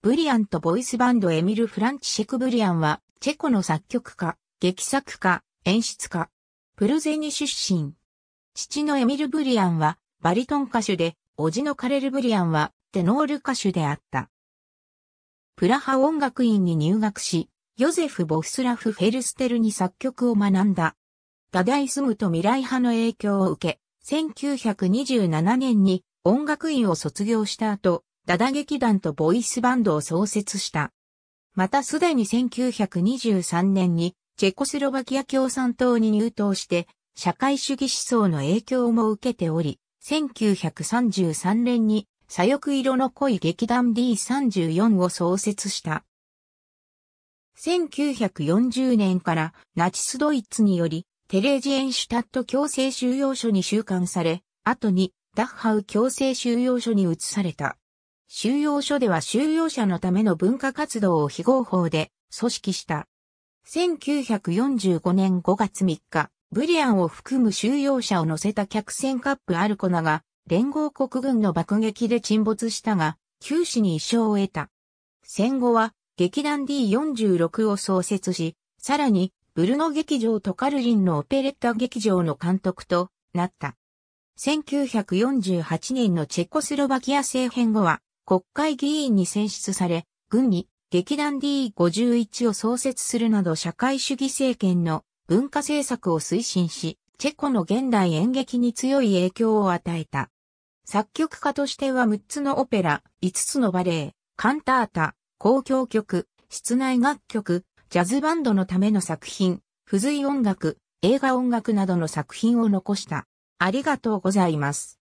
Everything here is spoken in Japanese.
ブリアンとボイスバンドエミル・フランチシェク・ブリアンは、チェコの作曲家、劇作家、演出家、プルゼニ出身。父のエミル・ブリアンは、バリトン歌手で、叔父のカレル・ブリアンは、テノール歌手であった。プラハ音楽院に入学し、ヨゼフ・ボスラフ・フェルステルに作曲を学んだ。ダダイスムと未来派の影響を受け、1927年に音楽院を卒業した後、ダダ劇団とボイスバンドを創設した。またすでに1923年にチェコスロバキア共産党に入党して社会主義思想の影響も受けており、1933年に左翼色の濃い劇団 D34 を創設した。1940年からナチスドイツによりテレジエンシュタット強制収容所に収監され、後にダッハウ強制収容所に移された。収容所では収容者のための文化活動を非合法で組織した。1945年5月3日、ブリアンを含む収容者を乗せた客船カップアルコナが連合国軍の爆撃で沈没したが、九死に一生を得た。戦後は劇団 D46 を創設し、さらにブルノ劇場とカルリンのオペレッタ劇場の監督となった。1948年のチェコスロバキア政変後は国会議員に選出され、軍に劇団 D51 を創設するなど社会主義政権の文化政策を推進し、チェコの現代演劇に強い影響を与えた。作曲家としては6つのオペラ、5つのバレエ、カンタータ、交響曲、室内楽曲、ジャズバンドのための作品、付随音楽、映画音楽などの作品を残した。ありがとうございます。